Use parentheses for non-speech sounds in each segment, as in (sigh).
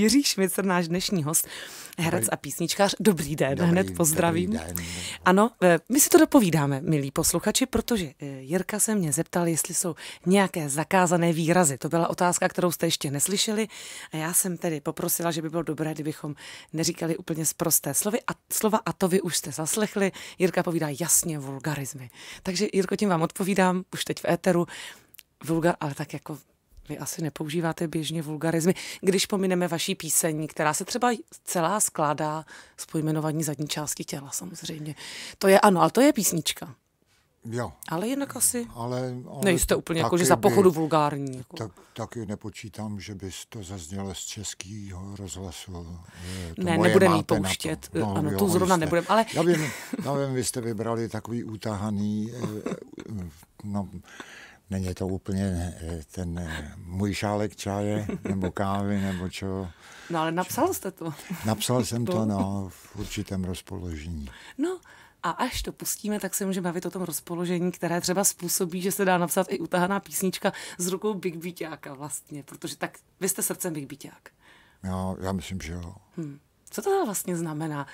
Jiří Švicer, náš dnešní host, herec a písničkář. Dobrý den, dobrý, hned pozdravím. den. Ano, eh, my si to dopovídáme, milí posluchači, protože eh, Jirka se mě zeptal, jestli jsou nějaké zakázané výrazy. To byla otázka, kterou jste ještě neslyšeli a já jsem tedy poprosila, že by bylo dobré, kdybychom neříkali úplně zprosté slovy a slova a to vy už jste zaslechli. Jirka povídá jasně vulgarizmy. Takže Jirko, tím vám odpovídám už teď v éteru vulgar, ale tak jako vy asi nepoužíváte běžně vulgarizmy, když pomineme vaší píseň, která se třeba celá skládá z pojmenování zadní části těla samozřejmě. To je ano, ale to je písnička. Jo. Ale jinak asi ale, ale nejste úplně jako, že za pochodu by, vulgární. Jako. Tak, taky nepočítám, že bys to zaznělo z českého rozhlasu. To ne, nebudeme ji pouštět. No, ano, jo, tu zrovna nebudeme, ale... Já vím, já vím, vy jste vybrali takový utahaný, eh, eh, no, Není to úplně eh, ten eh, můj šálek čaje, nebo kávy, nebo čo. No ale napsal jste to. Napsal jsem to, no, v určitém rozpoložení. No, a až to pustíme, tak se můžeme bavit o tom rozpoložení, které třeba způsobí, že se dá napsat i utahaná písnička s rukou Big Beatáka vlastně, protože tak vy jste srdcem Big Beaták. No, já myslím, že jo. Hmm. Co to vlastně znamená?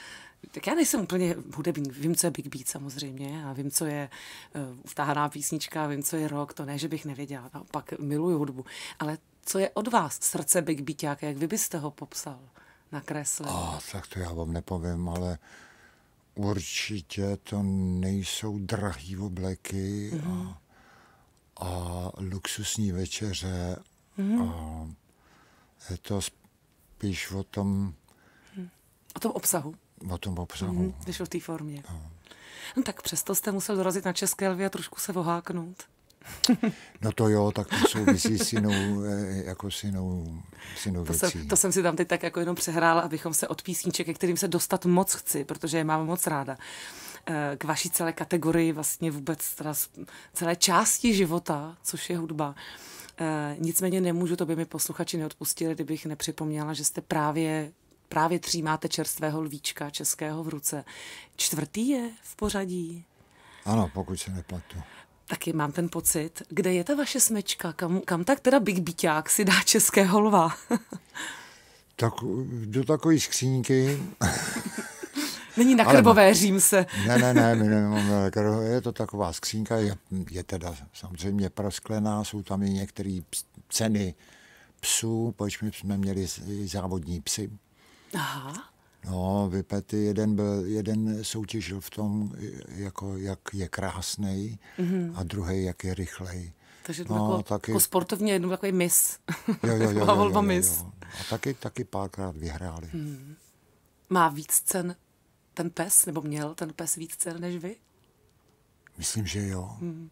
tak já nejsem úplně hudebník, vím, co je Big Beat samozřejmě a vím, co je uh, eh, vtáhaná písnička, vím, co je rock, to ne, že bych nevěděla, naopak miluju hudbu, ale co je od vás srdce Big Beat, jak vy byste ho popsal, nakreslil? Oh, tak to já vám nepovím, ale určitě to nejsou drahý obleky mm-hmm. a, mhm. a luxusní večeře mm-hmm. a je to spíš o tom... O tom obsahu? o tom obsahu. Mm, když v té formě. No. no. tak přesto jste musel dorazit na České lvy a trošku se voháknout. (laughs) No to jo, tak to souvisí s jinou, e, jako s jinou, s jinou to věcí. Jsem, to jsem si tam teď tak jako jenom přehrála, abychom se od písniček, ke kterým se dostat moc chci, protože je mám moc ráda, e, k vaší celé kategorii vlastně vůbec teda celé části života, což je hudba. E, nicméně nemůžu, to by mi posluchači neodpustili, kdybych nepřipomněla, že jste právě právě tří máte čerstvého lvíčka českého v ruce. Čtvrtý je v pořadí? Ano, pokud se neplatí. Taky mám ten pocit. Kde je ta vaše smečka? Kam, kam tak teda Big Biťák si dá českého lva? (laughs) tak do takové skříňky. (laughs) Není na krbové, no. řím se. (laughs) ne, ne, ne, my nemáme na krbové. Je to taková skřínka, je, je teda samozřejmě prasklená, jsou tam i některé ceny psů, protože my jsme měli závodní psy Aha. No, vypety, jeden, byl, jeden soutěžil v tom, jako, jak je krásný mm-hmm. a druhý, jak je rychlej. Takže no, jako, taky, jako sportovně jednou takový mis. Jo, jo, jo, (laughs) jo, jo, jo, mis. Jo. A taky, taky párkrát vyhráli. Mm. Má víc cen ten pes, nebo měl ten pes víc cen než vy? Myslím, že jo. Mm.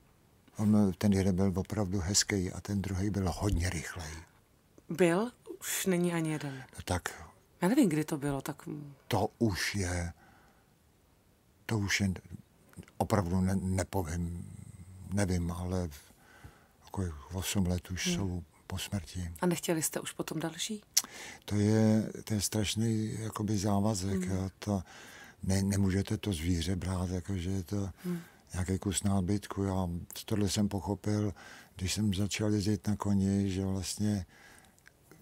On, ten jeden byl opravdu hezký a ten druhý byl hodně rychlej. Byl? Už není ani jeden. No tak já nevím, kdy to bylo, tak... To už je, to už je, opravdu ne, nepovím, nevím, ale jako 8 let už hmm. jsou po smrti. A nechtěli jste už potom další? To je, ten strašný jakoby závazek. Hmm. A to, ne, nemůžete to zvíře brát, jakože je to hmm. nějaký kus nábytku. Já tohle jsem pochopil, když jsem začal jezdit na koni, že vlastně...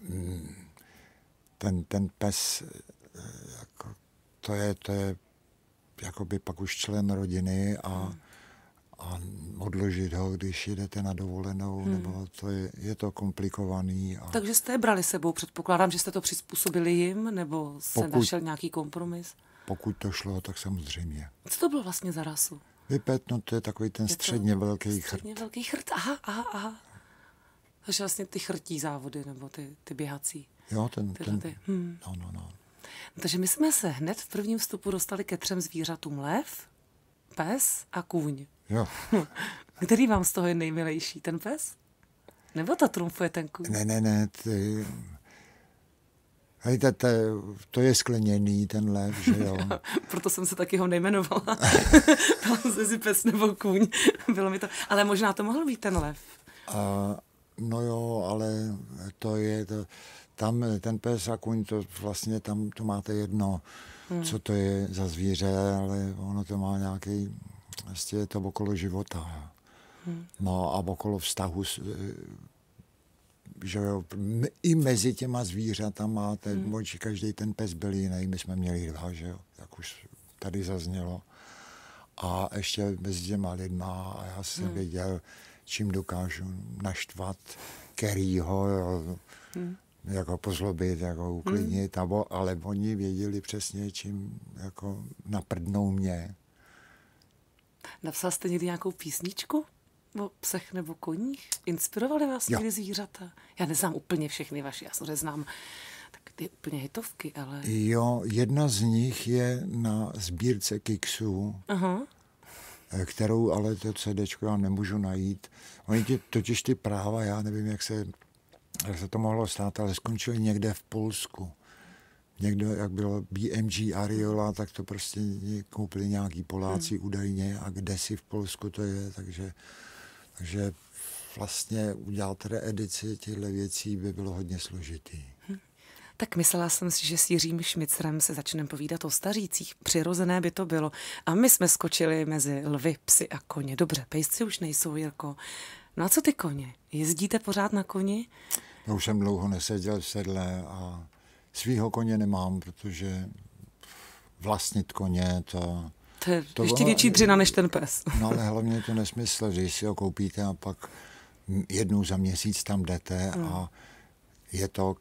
Hmm, ten, ten pes, eh, jako, to je, to je jakoby pak už člen rodiny a, hmm. a odložit ho, když jdete na dovolenou, hmm. nebo to je, je to komplikovaný. A... Takže jste je brali sebou, předpokládám, že jste to přizpůsobili jim, nebo se pokud, našel nějaký kompromis? Pokud to šlo, tak samozřejmě. Co to bylo vlastně za rasu? Vypet, no to je takový ten je středně velký středně chrt. Středně velký chrt, aha, aha, aha. Takže vlastně ty chrtí závody, nebo ty, ty běhací. Jo, ten, ten, ty. Hmm. No, no, no. Takže my jsme se hned v prvním vstupu dostali ke třem zvířatům lev, pes a kůň. Jo. (laughs) Který vám z toho je nejmilejší? Ten pes? Nebo to trumfuje ten kůň? Ne, ne, ne. Ty... Hej, te, te, to je skleněný, ten lev, že jo? (laughs) Proto jsem se taky ho nejmenovala. (laughs) Tam se si pes nebo kůň. Bylo mi to... Ale možná to mohl být ten lev. A, no jo, ale to je... To tam eh, ten pes a kuň, to vlastně tam to máte jedno, hmm. co to je za zvíře, ale ono to má nějaký, vlastně je to okolo života. Hmm. No a okolo vztahu eh, že jo, i mezi těma zvířatama, ten, hmm. možná každý ten pes byl jiný, my jsme měli dva, že jo, jak už tady zaznělo. A ještě mezi těma lidma a já jsem hmm. věděl, čím dokážu naštvat, kterýho, jo. Hmm jako pozlobit, jako uklidnit, hmm. ale oni věděli přesně, čím jako naprdnou mě. Napsal jste někdy nějakou písničku o psech nebo koních? Inspirovali vás ty zvířata? Já neznám úplně všechny vaše, já samozřejmě znám tak ty úplně hitovky, ale... Jo, jedna z nich je na sbírce kixu, Aha. E, kterou ale to CDčko já nemůžu najít. Oni ti totiž ty práva, já nevím, jak se jak se to mohlo stát, ale skončili někde v Polsku. Někdo, jak bylo BMG Ariola, tak to prostě koupili nějaký Poláci hmm. údajně a kde si v Polsku to je, takže, takže vlastně udělat reedici těchto věcí by bylo hodně složitý. Hmm. Tak myslela jsem si, že s Jiřím Šmicrem se začneme povídat o stařících. Přirozené by to bylo. A my jsme skočili mezi lvy, psy a koně. Dobře, pejsci už nejsou, Jirko. No a co ty koně? Jezdíte pořád na koni? Já už jsem dlouho neseděl v sedle a svýho koně nemám, protože vlastnit koně to... To je to ještě větší dřina než ten pes. No ale (laughs) hlavně je to nesmysl, že si ho koupíte a pak jednou za měsíc tam jdete a no. je to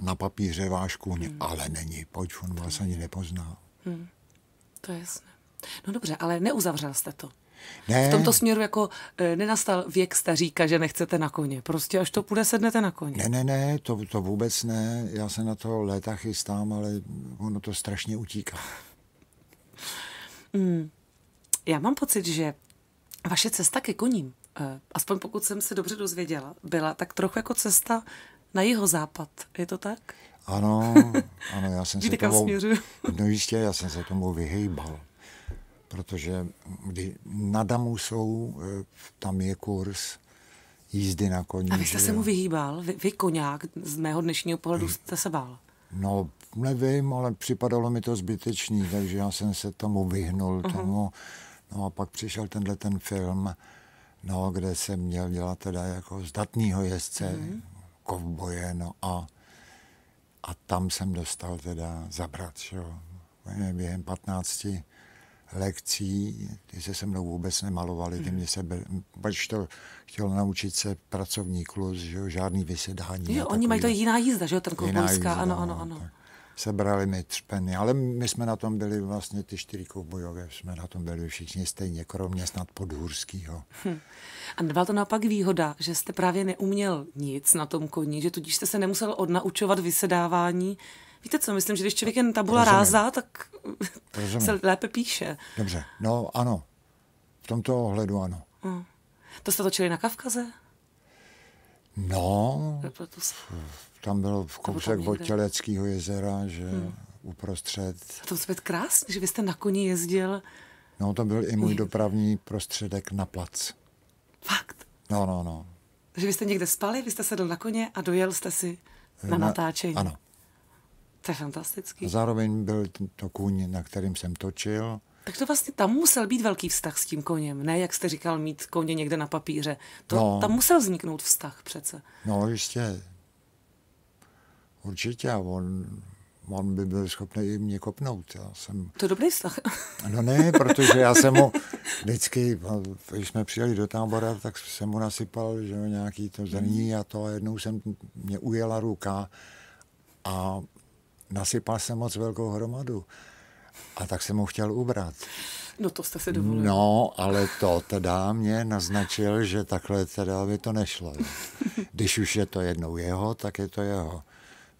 na papíře váš kůň, hmm. ale není, pojď, on vás ani nepozná. Hmm. To je jasné. No dobře, ale neuzavřel jste to. Ne. V tomto směru jako e, nenastal věk staříka, že nechcete na koně. Prostě až to půjde, sednete na koně. Ne, ne, ne, to, to vůbec ne. Já se na to léta chystám, ale ono to strašně utíká. Mm. Já mám pocit, že vaše cesta ke koním, e, aspoň pokud jsem se dobře dozvěděla, byla tak trochu jako cesta na jeho západ. Je to tak? Ano, ano, já jsem se (laughs) tomu... Směřuju? No jistě, já jsem se tomu vyhejbal protože na Damu jsou, e, tam je kurz jízdy na koni. A vy jste se mu vyhýbal? Vy, vy koňák z mého dnešního pohledu hmm. jste se bál? No, nevím, ale připadalo mi to zbytečný, takže já jsem se tomu vyhnul, uh-huh. tomu. No a pak přišel tenhle ten film, no, kde jsem měl dělat teda jako zdatného jezdce, uh-huh. kovboje, no a, a tam jsem dostal teda zabrat, že jo, během 15 lekcí, ty se se mnou vůbec nemalovali, ty mhm. mě se, pač to chtěl naučit se pracovní klus, že jo, žádný vysedání. Jo, oni mají to jiná jízda, že jo, ten koubojská, ano, no, ano, ano. Tak sebrali mi třpeny, ale my jsme na tom byli vlastně ty čtyři koubojové, jsme na tom byli všichni stejně, kromě snad podhůrskýho. Hm. A nebyla to naopak výhoda, že jste právě neuměl nic na tom koni, že tudíž jste se nemusel odnaučovat vysedávání, Víte co, myslím, že když člověk jen tabula ráza, tak Rozumím. se lépe píše. Dobře, no ano. V tomto ohledu ano. Uh. To jste točili na Kavkaze? No, tam bylo v kousek od Těleckého jezera, že hmm. uprostřed. A to zpět krásné, že vy jste na koni jezdil. No, to byl i můj dopravní prostředek na plac. Fakt? No, no, no. Že vy jste někde spali, vy jste sedl na koně a dojel jste si na, na natáčení. Ano. To je fantastický. Zároveň byl to kůň, na kterým jsem točil. Tak to vlastně tam musel být velký vztah s tím koněm, ne jak jste říkal, mít koně někde na papíře. To, no, tam musel vzniknout vztah přece. No jistě. Určitě. On, on by byl schopný i mě kopnout. Já jsem... To je dobrý vztah. (laughs) No ne, protože já jsem mu vždycky, no, když jsme přijeli do tábora, tak jsem mu nasypal že nějaký to zrní a to a jednou jsem, mě ujela ruka a nasypal jsem moc velkou hromadu. A tak jsem mu chtěl ubrat. No to jste se dovolil. No, ale to teda mě naznačil, že takhle teda by to nešlo. (laughs) Když už je to jednou jeho, tak je to jeho.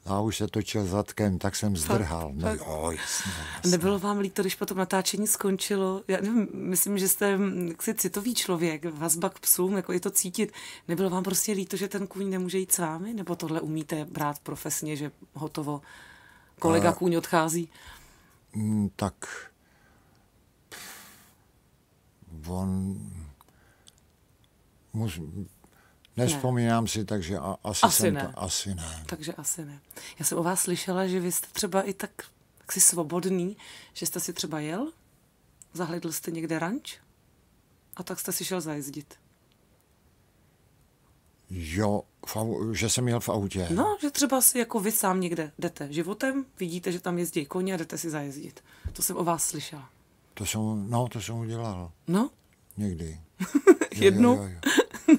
No, a už se točil zadkem, tak jsem zdrhal. No jo, jasně, jasně. Nebylo vám líto, když potom natáčení skončilo? Já nevím, myslím, že jste hm, jaksi citový člověk, vazba k psům, jako je to cítit. Nebylo vám prostě líto, že ten kůň nemůže jít s vámi? Nebo tohle umíte brát profesně, že hotovo? Kolega Kůň odchází? Mm, tak on mus, Nespomínám ne. si, takže a, asi, asi jsem ne. To, asi ne. Takže asi ne. Já jsem o vás slyšela, že vy jste třeba i tak, tak si svobodný, že jste si třeba jel, zahledl jste někde ranč a tak jste si šel zajezdit. Jo, v, že jsem jel v autě. No, že třeba si jako vy sám někde jdete životem, vidíte, že tam jezdí koně a jdete si zajezdit. To jsem o vás slyšela. To jsem, no, to jsem udělal. No? Někdy. (laughs) Jednou? Jo, jo, jo.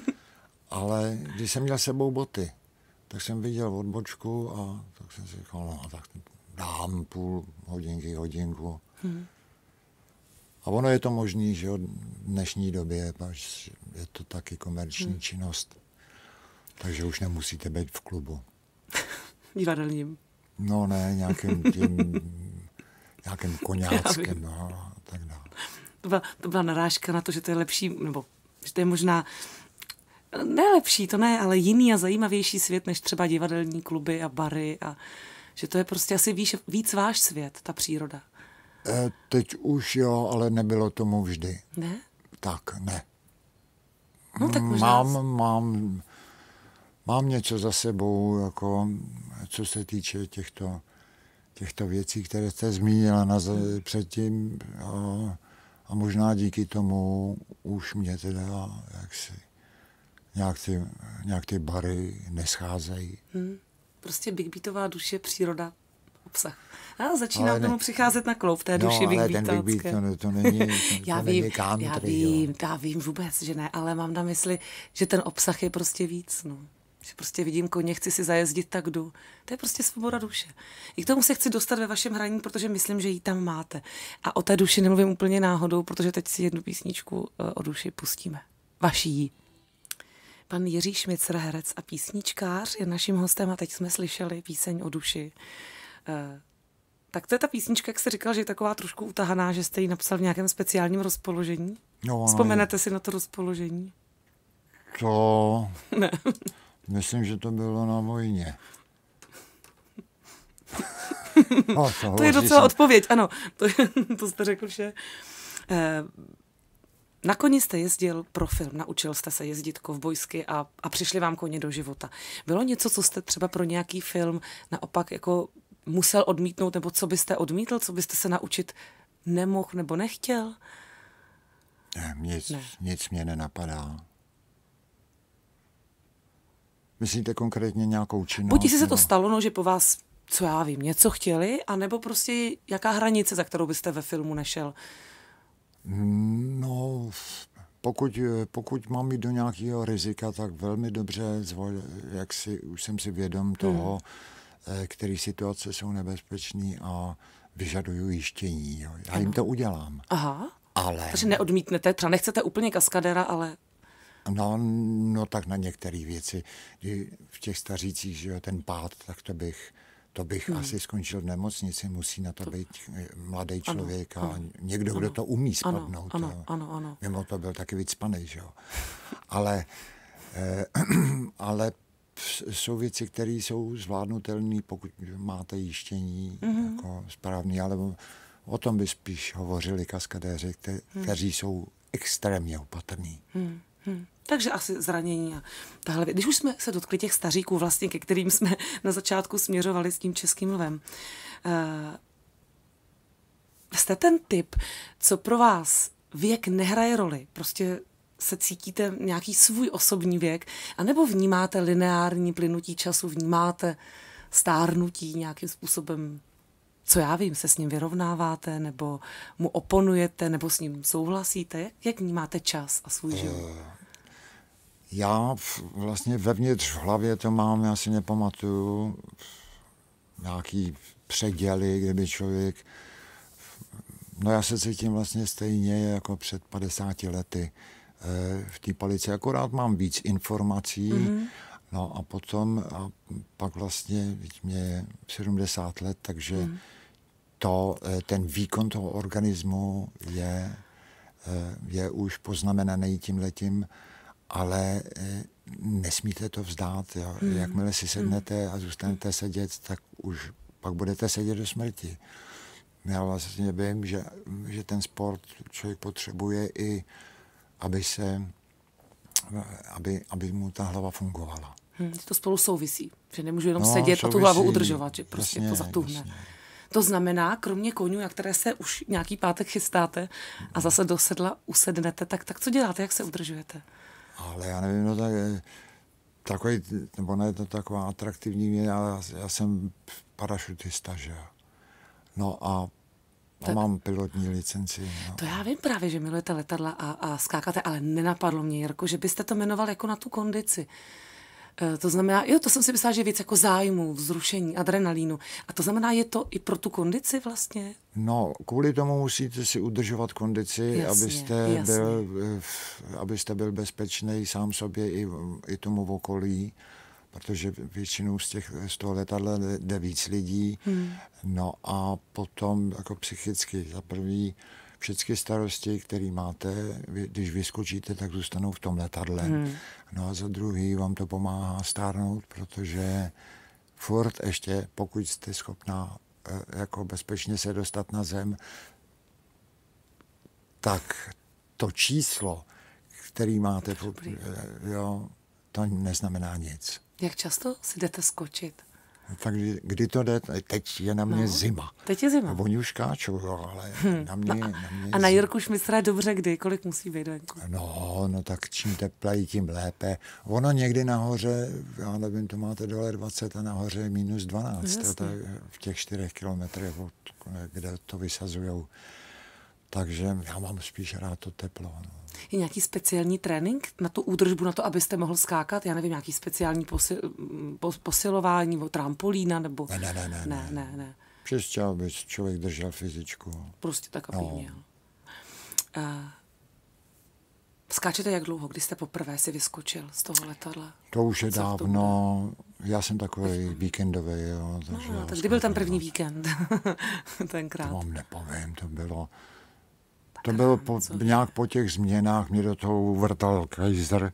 Ale když jsem měl sebou boty, tak jsem viděl odbočku a tak jsem si říkal, no, tak dám půl hodinky, hodinku. Hmm. A ono je to možný, že v dnešní době je to taky komerční hmm. činnost. Takže už nemusíte být v klubu. (laughs) Divadelním. No ne, nějakým (laughs) tím, nějakým koňáckým no, a tak dále. To byla, to byla narážka na to, že to je lepší, nebo že to je možná ne lepší, to ne, ale jiný a zajímavější svět než třeba divadelní kluby a bary a že to je prostě asi víš, víc váš svět, ta příroda. E, teď už jo, ale nebylo tomu vždy. Ne? Tak, ne. No, tak mm, možná... Mám, mám mám něco za sebou, jako, co se týče těchto, těchto věcí, které jste zmínila na, předtím. A, a možná díky tomu už mě teda jaksi nějak ty, nějak ty bary nescházejí. Hmm. Prostě Big Beatová duše, příroda, obsah. A začíná k tomu přicházet na klouv té no, duši no, Big ale ten Big Beat, to, no, to není, (laughs) to, já to vím, není country, já vím, jo. já vím vůbec, že ne, ale mám na mysli, že ten obsah je prostě víc. No že prostě vidím koně, chci si zajezdit, tak jdu. To je prostě svoboda duše. I k tomu se chci dostat ve vašem hraní, protože myslím, že ji tam máte. A o té duši nemluvím úplně náhodou, protože teď si jednu písničku eh, o duši pustíme. Vaší. Pan Jiří Šmicer, herec a písničkář, je naším hostem a teď jsme slyšeli píseň o duši. Eh, tak to je ta písnička, jak jste říkal, že je taková trošku utahaná, že jste ji napsal v nějakém speciálním rozpoložení? No, Vzpomenete je... si na to rozpoložení? To... ne. Myslím, že to bylo na vojně. no, (laughs) to je docela jsem. odpověď, ano. To, (laughs) to jste řekl vše. Eh, na koni jste jezdil pro film, naučil jste se jezdit kovbojsky a, a přišli vám koně do života. Bylo něco, co jste třeba pro nějaký film naopak jako musel odmítnout, nebo co byste odmítl, co byste se naučit nemohl nebo nechtěl? Ne, nic, ne. nic mě nenapadá. Myslíte konkrétně nějakou činnost? Buď si se to stalo, no, že po vás, co já vím, něco chtěli, anebo prostě jaká hranice, za kterou byste ve filmu nešel? No, pokud, pokud mám jít do nějakého rizika, tak velmi dobře zvol, jak si, už jsem si vědom hmm. toho, hmm. Eh, které situace jsou nebezpečné a vyžaduju jištění. Jo. Já ano. jim to udělám. Aha. Ale... Takže neodmítnete, třeba nechcete úplně kaskadera, ale... No, no tak na některé věci. V těch stařících, že jo, ten pád, tak to bych, to bych hmm. asi skončil v nemocnici, musí na to, to... být eh, mladý člověk ano, a ano, někdo, ano, kdo to umí spadnout. Ano, ano, ano, ano. Mimo to byl taky vycpaný, že jo. Ale, eh, (clears throat) ale jsou věci, které jsou zvládnutelné, pokud máte jištění mm-hmm. jako správný, ale o tom by spíš hovořili kaskadéři, kte- hmm. kteří jsou extrémně opatrní. Hmm. Hmm. Takže asi zranění a tahle. Když už jsme se dotkli těch staříků, vlastně, ke kterým jsme (laughs) na začátku směřovali s tím českým lvem, uh, jste ten typ, co pro vás věk nehraje roli, prostě se cítíte nějaký svůj osobní věk, anebo vnímáte lineární plynutí času, vnímáte stárnutí nějakým způsobem co já vím, se s ním vyrovnáváte, nebo mu oponujete, nebo s ním souhlasíte? Jak, vnímáte čas a svůj eh, život? Já vlastně vevnitř v hlavě to mám, já si nepamatuju nějaký předěly, kdyby člověk... No já se cítím vlastně stejně jako před 50 lety eh, v té palici, akorát mám víc informací, mm-hmm. No a potom, a pak vlastně, teď mě je 70 let, takže mm to, eh, ten výkon toho organismu je, eh, je už poznamenaný tím letím, ale eh, nesmíte to vzdát. Jo. Mm. Jakmile si hmm. sednete a zůstanete sedět, tak už pak budete sedět do smrti. Já vlastně vím, že, že ten sport člověk potřebuje i, aby se, aby, aby mu ta hlava fungovala. Hmm, to spolu souvisí, že nemůžu jenom no, sedět souvisí, a tu hlavu udržovat, že prostě jasně, to zatuhne. Jasně. To znamená, kromě koní, na které se už nějaký pátek chystáte a zase do sedla usednete, tak, tak co děláte, jak se udržujete? Ale já nevím, no tak eh, takový, nebo ne, to taková atraktivní mě, já, já jsem parašutista, že jo. No a to, mám pilotní licenci. No. To já vím právě, že milujete letadla a, a skákáte, ale nenapadlo mě, Jirko, že byste to jmenoval jako na tu kondici. Eh, to znamená, jo, to jsem si myslela, že je víc jako zájmu, vzrušení, adrenalínu. A to znamená, je to i pro tu kondici vlastně? No, kvůli tomu musíte si udržovat kondici, jasně, abyste, jasně. Byl, eh, abyste byl bezpečný sám sobě i, i tomu v okolí protože většinou z, těch, z toho letadla jde víc lidí. Hmm. No a potom jako psychicky za prvý všechny starosti, které máte, vy, když vyskočíte, tak zůstanou v tom letadle. Hmm. No a za druhý vám to pomáhá stárnout, protože furt ještě, pokud jste schopná eh, jako bezpečně se dostat na zem, tak to číslo, který máte, eh, jo, to neznamená nic. Jak často si jdete skočit? tak kdy to jde? Teď je na mě no. zima. Teď je zima. Oni už káčou, jo, ale hmm. na mě, no na mě A na Jirku myslí dobře kdy? Kolik musí být venku? No, no tak čím tepleji, tím lépe. Ono někdy nahoře, já nevím, to máte dole 20 a nahoře je minus 12. No, jasně. To, je v těch čtyřech kilometrech, kde to vysazujou takže já mám spíš rád to teplo. No. Je nějaký speciální trénink na tu údržbu, na to, abyste mohl skákat? Já nevím, nějaký speciální posil, mm, pos, posilování, nebo trampolína, nebo... Ne, ne, ne. ne, ne. ne, ne. Čistě, aby člověk držel fyzičku. Prostě tak, aby no. měl. Eh, skáčete jak dlouho? Kdy jste poprvé si vyskočil z toho letadla? To už je dávno. Já jsem takový víkendový, jo. No, takže no, tak kdy byl ten první víkend? (laughs) Tenkrát. To vám nepovím, to bylo... To bylo po, nějak po těch změnách, mě do toho uvrtal Kaiser,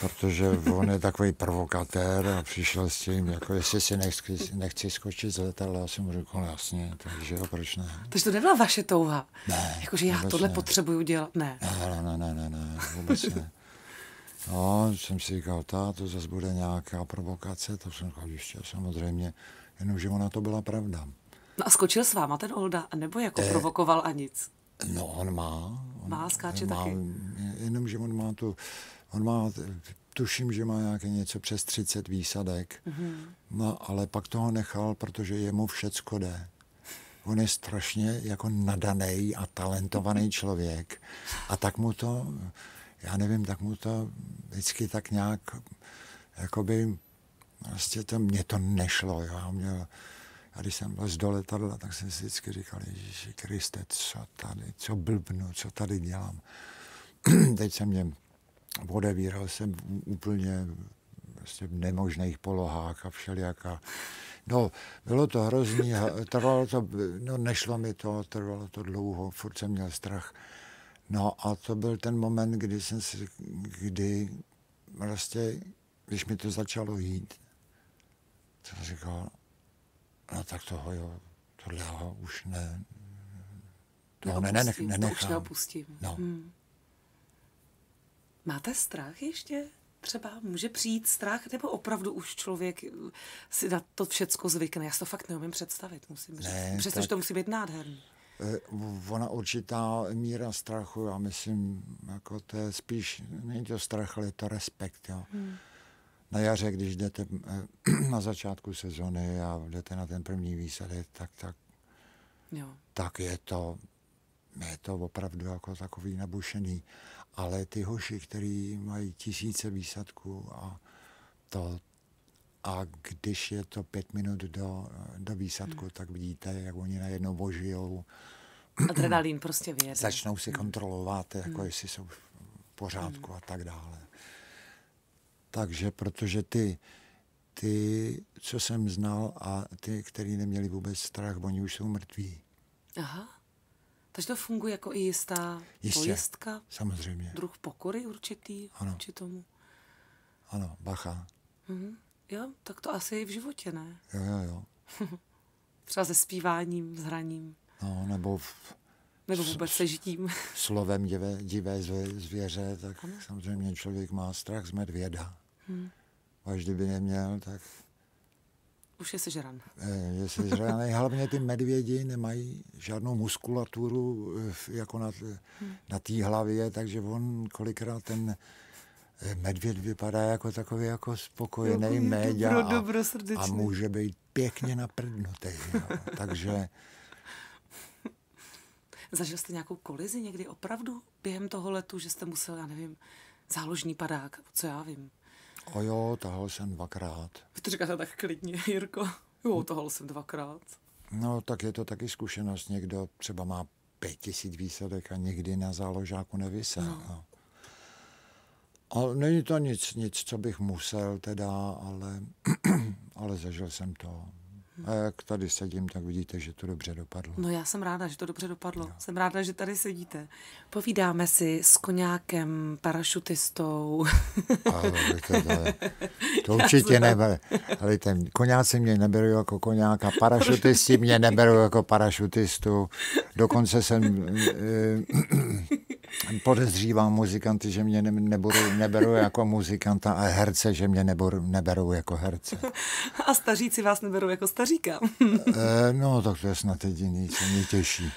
protože on je takový provokatér a přišel s tím, jako jestli si nechci, nechci skočit z letadla, já jsem mu řekl, no, jasně, takže jo, proč ne. Takže to nebyla vaše touha? Ne. Jakože já tohle ne. potřebuju dělat, ne. Ne, ne, ne, ne, ne, ne, vůbec ne. No, jsem si říkal, ta, to zase bude nějaká provokace, to jsem říkal, ještě samozřejmě, jenomže ona to byla pravda. No a skočil s váma ten Olda, nebo jako e, provokoval a nic? No, on má. On, má, skáče má, taky. Jenomže on má tu, on má, tuším, že má nějaké něco přes 30 výsadek, mm-hmm. no, ale pak toho nechal, protože jemu všecko jde. On je strašně jako nadaný a talentovaný (laughs) člověk. A tak mu to, já nevím, tak mu to vždycky tak nějak, jakoby, vlastně to, mě to nešlo. Já měl, a když jsem vlez do letadla, tak jsem si vždycky říkal, Ježíši Kriste, co tady, co blbnu, co tady dělám. (clears throat) Teď jsem mě odevíral, jsem úplně prostě v nemožných polohách a všelijak. A, no, bylo to hrozný, (laughs) trvalo to, no nešlo mi to, trvalo to dlouho, furt jsem měl strach. No a to byl ten moment, kdy jsem si, kdy prostě, když mi to začalo jít, jsem říkal, no tak toho jo, tohle já už ne, no toho ne, nenech, nenechám. To už neopustím. No. Hmm. Máte strach ještě? Třeba může přijít strach, nebo opravdu už člověk si na to všecko zvykne. Já si to fakt neumím představit, musím říct. Ne, Přestože tak... to musí být nádherný. Eh, ona určitá míra strachu, já myslím, jako to je spíš, není to strach, ale je to respekt, jo. Hmm na jaře, když jdete eh, (clears throat) na začátku sezony a jdete na ten první výsadek, tak, tak, jo. tak je to je to opravdu jako takový nabušený. Ale ty hoši, který mají tisíce výsadků a to, a když je to pět minut do, do výsadku, hmm. tak vidíte, jak oni najednou ožijou. (clears throat) Adrenalin prostě vyjede. Začnou si hmm. kontrolovat, jako hmm. jestli jsou v pořádku hmm. a tak dále. Takže protože ty, ty, co jsem znal a ty, kteří neměli vůbec strach, oni už jsou mrtví. Aha. Takže to funguje jako i jistá Jistě, pojistka? samozřejmě. Druh pokory určitý ano. tomu? Ano, bacha. Mhm. Jo, tak to asi i v životě, ne? Jo, jo, jo. (laughs) Třeba se zpíváním, s hraním. No, nebo v, nebo vůbec s, sežitím. Slovem divé, divé zvěře, tak ano. samozřejmě člověk má strach z medvěda. Hmm. Až kdyby neměl, tak... Už je sežran. Eh, je sežran. (laughs) Hlavně ty medvědi nemají žádnou muskulaturu eh, jako na, hmm. na té hlavě, takže on kolikrát ten eh, medvěd vypadá jako takový jako spokojený jako média a, a může být pěkně naprdnutý. Jo. (laughs) Takže Zažil jste nějakou kolizi někdy opravdu během toho letu, že jste musel, já nevím, záložní padák, co já vím? O jo, tahal jsem dvakrát. Vy to říkáte tak klidně, Jirko. Jo, tahal jsem dvakrát. No, tak je to taky zkušenost. Někdo třeba má pět tisíc výsadek a nikdy na záložáku nevysel. No. No. Ale není to nic, nic, co bych musel teda, ale, (clears throat) ale zažil jsem to. A jak tady sedím, tak vidíte, že to dobře dopadlo. No já jsem ráda, že to dobře dopadlo. No. Jsem ráda, že tady sedíte. Povídáme si s koňákem, parašutistou. (laughs) Ale to, to, to (laughs) určitě nebere. Ale ten koňáci mě neberou jako koňáka, parašutisti mě neberou jako parašutistu. Dokonce jsem... (laughs) podezřívám muzikanty, že mě neberou, neberou jako muzikanta a herce, že mě neberou, neberou jako herce. (laughs) A staříci vás neberou jako staříka. e, no, tak to je snad jediný, co mě těší.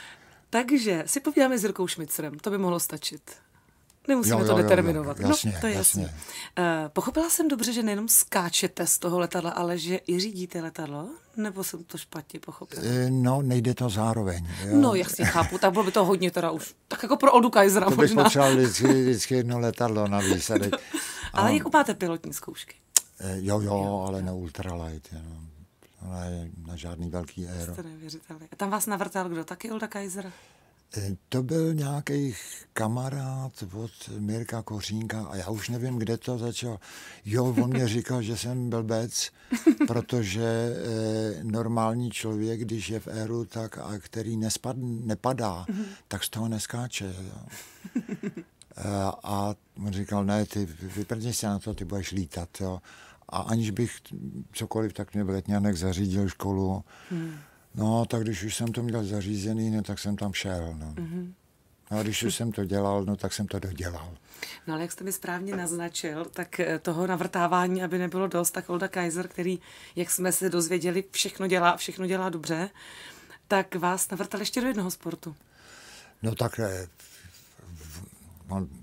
Takže si povídáme s Jirkou Šmicrem, to by mohlo stačit. Nemusíme jo, jo, to determinovat. Jo, jo, no, jasně, no, to je jasně. jasně. Uh, pochopila jsem dobře, že nejenom skáčete z toho letadla, ale že i řídíte letadlo? Nebo jsem to špatně pochopila? Eh, no, nejde to zároveň. Jo. No, jasně, chápu. Tak bylo by to hodně teda už. Tak jako pro Oldu Kajzera To bych potřeboval vždycky, vždycky jedno letadlo na výsadek. (laughs) ale jako máte pilotní zkoušky? Eh, jo, jo, ale na ultralight. Jo. Ale na žádný velký aero. A tam vás navrtal kdo? Taky Olda Kajzera? To byl nějaký kamarád od Mirka Kořínka a já už nevím, kde to začalo. Jo, on mě (laughs) říkal, že jsem blbec, protože eh, normální člověk, když je v éru, tak a který nespad, nepadá, mhm. tak z toho neskáče. A, eh, a on říkal, ne, ty vyprdni se na to, ty budeš lítat. Jo. A aniž bych cokoliv, tak mě v Letňanek zařídil školu. Hmm No, tak když už jsem to měl zařízený, no, tak jsem tam šel. No. Mm-hmm. A když už jsem to dělal, no tak jsem to dodělal. No ale jak jste mi správně naznačil, tak eh, toho navrtávání, aby nebylo dost, tak Olda Kaiser, který, jak jsme se dozvěděli, všechno dělá, všechno dělá dobře, tak vás navrtal ještě do jednoho sportu. No tak eh,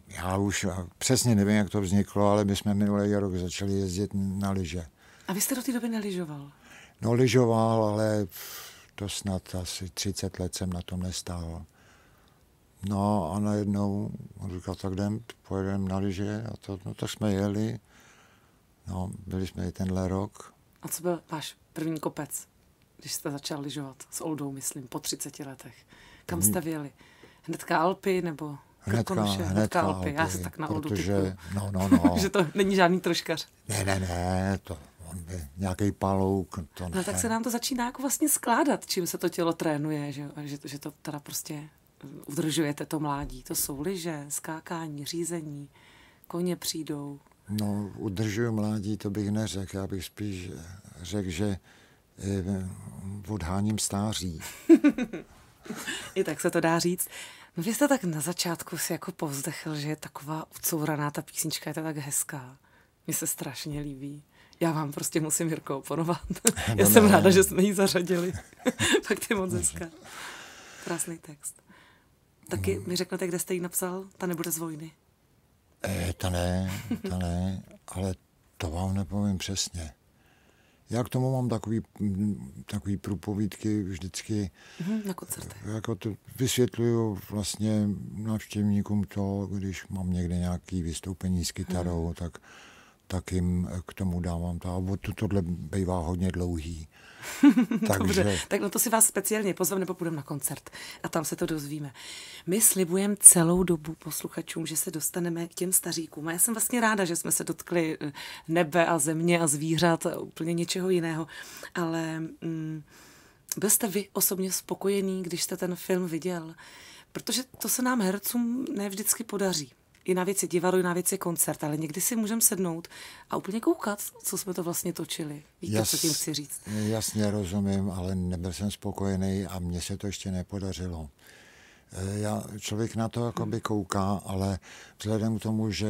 já už eh, přesně nevím, jak to vzniklo, ale my jsme minulý rok začali jezdit na lyže. A vy jste do té doby neližoval? No, lyžoval, ale to snad asi 30 let jsem na tom nestál. No a najednou on říkal, tak jdem, pojedeme na lyže a to, no tak jsme jeli. No, byli jsme i tenhle rok. A co byl váš první kopec, když jste začal lyžovat s Oldou, myslím, po 30 letech? Kam jste vyjeli? Hnedka Alpy nebo hnedka, Krkonoše? Hnedka, hnedka Alpy. Alpy. Já se tak na protože, Oldu typu, no, no, no. (laughs) že to není žádný troškař. Ne, ne, ne, to nějaký palouk. To no, tak se nám to začíná jako vlastně skládat, čím se to tělo trénuje, že, že, že to teda prostě mm, udržujete to mládí. To jsou liže, skákání, řízení, koně přijdou. No, udržuju mládí, to bych neřekl. Já bych spíš řekl, že eh, odháním stáří. (laughs) I tak se to dá říct. No vy jste tak na začátku si jako povzdechl, že je taková ucouraná ta písnička, je to tak hezká. Mně se strašně líbí. Já vám prostě musím, Jirko, oponovat. (laughs) No, Já ne. jsem ráda, že jsme ji zařadili. Tak (laughs) ty moc hezká. Krásný text. Taky no. mi řeknete, kde jste ji napsal? Ta nebude z vojny. E, ta ne, ta ne, ale to vám nepovím přesně. Já k tomu mám takový, takový průpovídky vždycky. Mhm, na koncertech. Eh, jako to vysvětluju vlastně návštěvníkům to, když mám někde nějaký vystoupení s kytarou, hmm. tak tak jim eh, k tomu dávám to, Tohle bývá hodně dlouhý. (laughs) Takže... Dobře, tak no to si vás speciálně pozvám, nebo půjdeme na koncert a tam se to dozvíme. My slibujeme celou dobu posluchačům, že se dostaneme k těm staříkům a já jsem vlastně ráda, že jsme se dotkli eh, nebe a země a zvířat a úplně něčeho jiného, ale mm, byl jste vy osobně spokojený, když jste ten film viděl? Protože to se nám hercům ne vždycky podaří i na věci divadlo, i na věci koncert, ale někdy si můžeme sednout a úplně koukat, co jsme to vlastně točili. Víte, Jas, co tím chci říct? Jasně, rozumím, ale nebyl jsem spokojený a mně se to ještě nepodařilo. E, já, člověk na to jako by kouká, ale vzhledem k tomu, že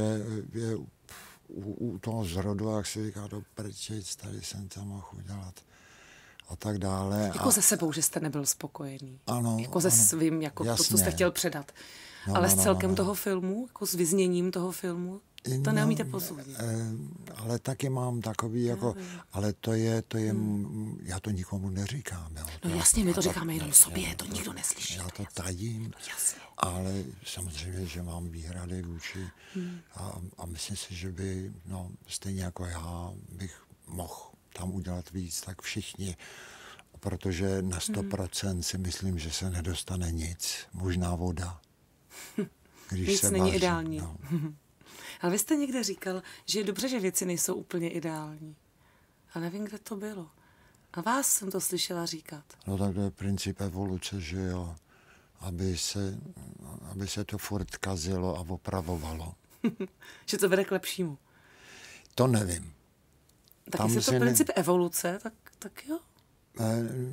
je u, u toho zrodu, jak se říká, do prčic, tady jsem tam mohl udělat a tak dále. Jako a... ze sebou, že jste nebyl spokojený. Ano. Jako ze ano. svým, jako Jasně. to, co jste chtěl předat. No, ale no, no, s celkem no, no. toho filmu, jako s vyzněním toho filmu, to no, neumíte posoudit. Eh, ale taky mám takový, jako, ale to je, to je, hmm. já to nikomu neříkám. Jo. No já, jasně, my to říkáme jenom sobě, to nikdo neslyší. Já to tajím, no jasně. ale samozřejmě, že mám výhrady vůči hmm. a, a myslím si, že by, no, stejně jako já, bych mohl tam udělat víc, tak všichni protože na 100% hmm. si myslím, že se nedostane nic, možná voda. (laughs) Když nic se není váží, ideální. No. (laughs) Ale vy jste někde říkal, že je dobře, že věci nejsou úplně ideální. A nevím, kde to bylo. A vás jsem to slyšela říkat. No tak to je princip evoluce, že jo. Aby se, aby se to furt kazilo a opravovalo. (laughs) že to vede k lepšímu. To nevím. Tak tam jestli je to princip ne... evoluce, tak, tak jo.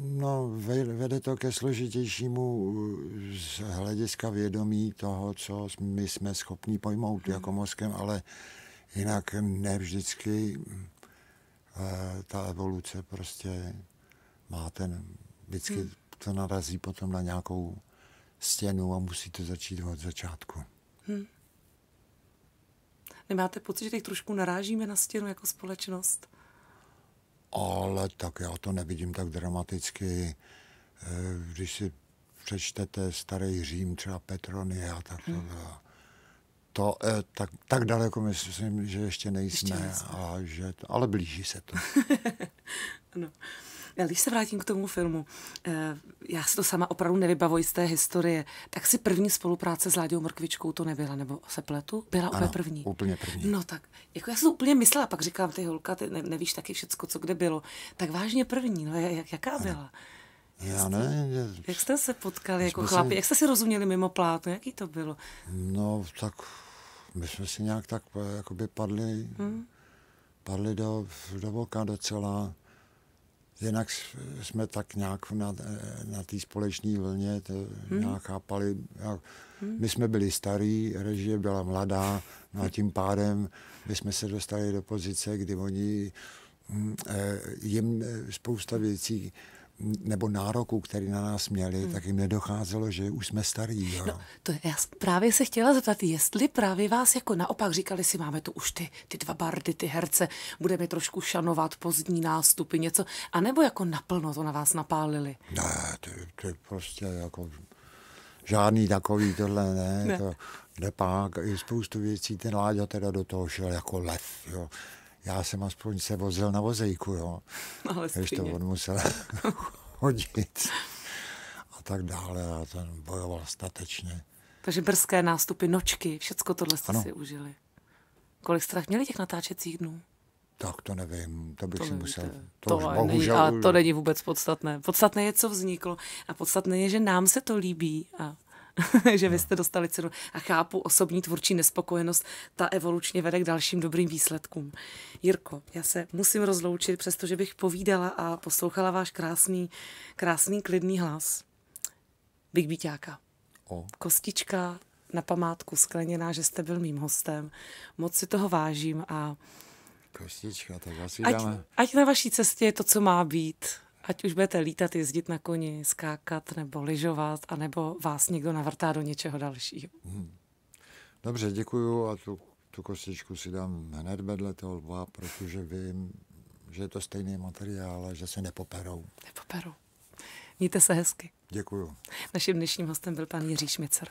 No, vede to ke složitějšímu uh, z hlediska vědomí toho, co my jsme schopni pojmout jako hmm. mozkem, ale jinak ne vždycky uh, ta evoluce prostě má ten, vždycky hmm. to narazí potom na nějakou stěnu a musí to začít od začátku. Hmm. Nemáte pocit, že teď trošku narážíme na stěnu jako společnost? ale tak já to nevidím tak dramaticky. Eh, když si přečtete starý Řím, třeba Petrony a tak to hmm. bylo. To, eh, tak, tak daleko myslím, že ještě nejsme, ještě nejsme. A že, ale blíží se to. (laughs) ano. Když se vrátím k tomu filmu, eh, já si to sama opravdu nevybavuji z té historie, tak si první spolupráce s Láďou Morkvičkou to nebyla, nebo se pletu? Byla ano, úplně první. úplně první. No tak, jako já jsem to úplně myslela, pak říkám, ty holka, ty nevíš taky všecko, co kde bylo. Tak vážně první, no jak, jaká ano. byla? Já ne. Jste, jak jste se potkali jako chlapi? jsem... Jak jste si rozuměli mimo plátno? Jaký to bylo? No, tak my jsme si nějak tak eh, jakoby padli, hmm. padli do, do voka docela. Jinak jsme tak nějak na, na té společné vlně to hmm. nějak chápali. Jak, hmm. My jsme byli starí, režie byla mladá, no a tím pádem my jsme se dostali do pozice, kdy oni mm, eh, jim eh, spousta věcí nebo nároků, který na nás měli, hmm. tak jim nedocházelo, že už jsme starí. Jo. No, to je, já právě se chtěla zeptat, jestli právě vás jako naopak říkali si, máme tu už ty, ty dva bardy, ty herce, budeme trošku šanovat pozdní nástupy, něco, anebo jako naplno to na vás napálili? Ne, to, to je prostě jako žádný takový tohle, ne, ne. to nepák, i spoustu věcí, ten Láďa teda do toho šel jako lev, jo já jsem aspoň se vozil na vozejku, jo. No, ale Když to on musel (laughs) chodit a tak dále a ten bojoval statečně. Takže brzké nástupy, nočky, všecko tohle jste ano. si užili. Kolik strach měli těch natáčecích dnů? Tak to nevím, to bych to si nevíte. musel. To, to už není, bohužel. to není vůbec podstatné. Podstatné je, co vzniklo a podstatné je, že nám se to líbí a (laughs) že vy jste dostali cenu a chápu osobní tvůrčí nespokojenost, ta evolučně vede k dalším dobrým výsledkům. Jirko, já se musím rozloučit, přestože bych povídala a poslouchala váš krásný, krásný klidný hlas. Big Bíťáka. O. Kostička na památku skleněná, že jste byl mým hostem. Moc si toho vážím a Kostička, tak asi ať, dáme. ať na vaší cestě je to, co má být. Ať už budete lítat, jezdit na koni, skákat nebo lyžovat, anebo vás někdo navrtá do něčeho dalšího. Hmm. Dobře, děkuju a tu, tu kostičku si dám hned vedle toho lva, protože vím, že je to stejný materiál a že se nepoperou. Nepoperou. Mějte se hezky. Děkuju. Naším dnešním hostem byl pan Jiří Šmicer.